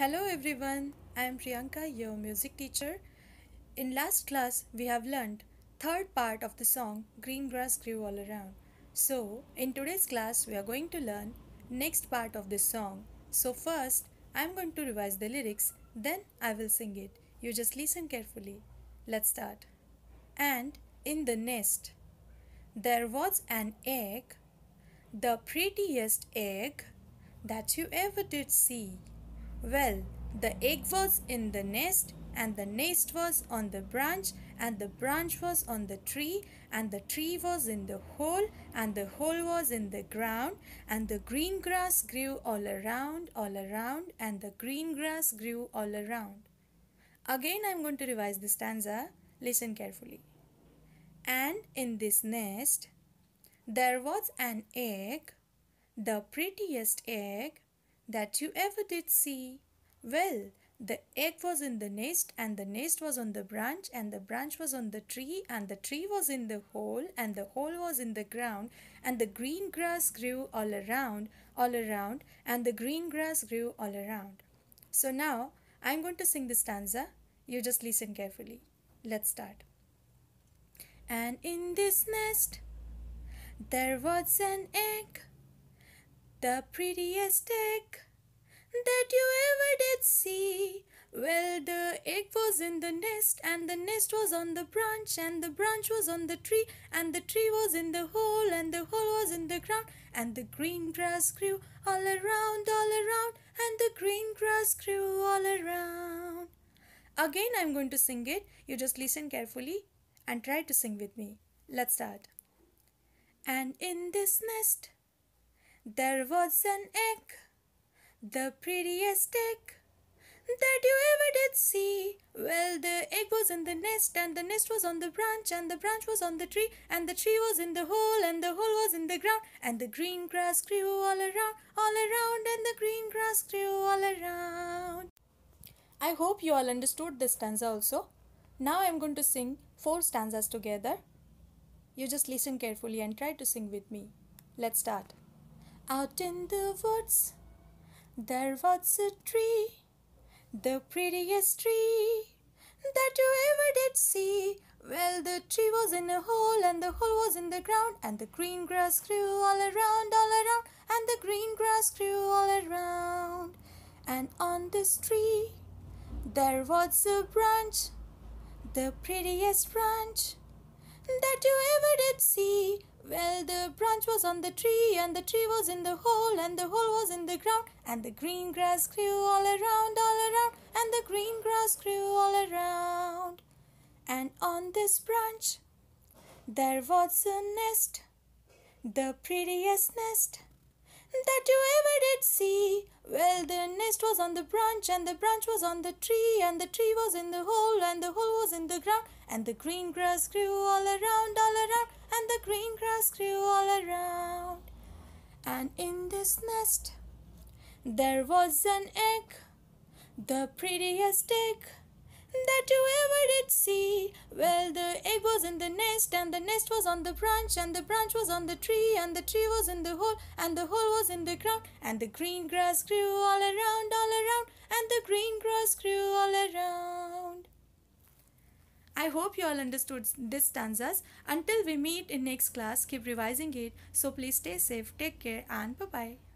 Hello everyone, I am Priyanka, your music teacher. In last class, we have learned third part of the song Green Grass Grew All Around. So, in today's class, we are going to learn next part of this song. So first, I am going to revise the lyrics, then I will sing it. You just listen carefully. Let's start. And in the nest, there was an egg, the prettiest egg that you ever did see well, the egg was in the nest, and the nest was on the branch, and the branch was on the tree, and the tree was in the hole, and the hole was in the ground, and the green grass grew all around, all around, and the green grass grew all around. Again, I'm going to revise the stanza. Listen carefully. And in this nest, there was an egg, the prettiest egg, that you ever did see. Well, the egg was in the nest and the nest was on the branch and the branch was on the tree and the tree was in the hole and the hole was in the ground and the green grass grew all around, all around and the green grass grew all around. So now I'm going to sing the stanza. You just listen carefully. Let's start. And in this nest there was an egg the prettiest egg that you ever did see. Well, the egg was in the nest, and the nest was on the branch, and the branch was on the tree, and the tree was in the hole, and the hole was in the ground, and the green grass grew all around, all around, and the green grass grew all around. Again, I'm going to sing it. You just listen carefully and try to sing with me. Let's start. And in this nest, there was an egg, the prettiest egg that you ever did see. Well, the egg was in the nest, and the nest was on the branch, and the branch was on the tree, and the tree was in the hole, and the hole was in the ground, and the green grass grew all around, all around, and the green grass grew all around. I hope you all understood this stanza also. Now I'm going to sing four stanzas together. You just listen carefully and try to sing with me. Let's start. Out in the woods, there was a tree, the prettiest tree that you ever did see. Well, the tree was in a hole, and the hole was in the ground, and the green grass grew all around, all around, and the green grass grew all around. And on this tree, there was a branch, the prettiest branch that you ever did see. Well, the branch was on the tree, and the tree was in the hole, and the hole was in the ground, and the green grass grew all around, all around, and the green grass grew all around. And on this branch, there was a nest, the prettiest nest that you ever did see mist was on the branch, and the branch was on the tree, and the tree was in the hole, and the hole was in the ground, and the green grass grew all around, all around, and the green grass grew all around. And in this nest there was an egg, the prettiest egg that you ever did see. Well, the egg was in the nest, and the nest was on the branch, and the branch was on the tree, and the tree was in the hole, and the hole was in the ground, and the green grass grew all around, all around, and the green grass grew all around. I hope you all understood these stanzas. Until we meet in next class, keep revising it. So please stay safe, take care, and bye bye.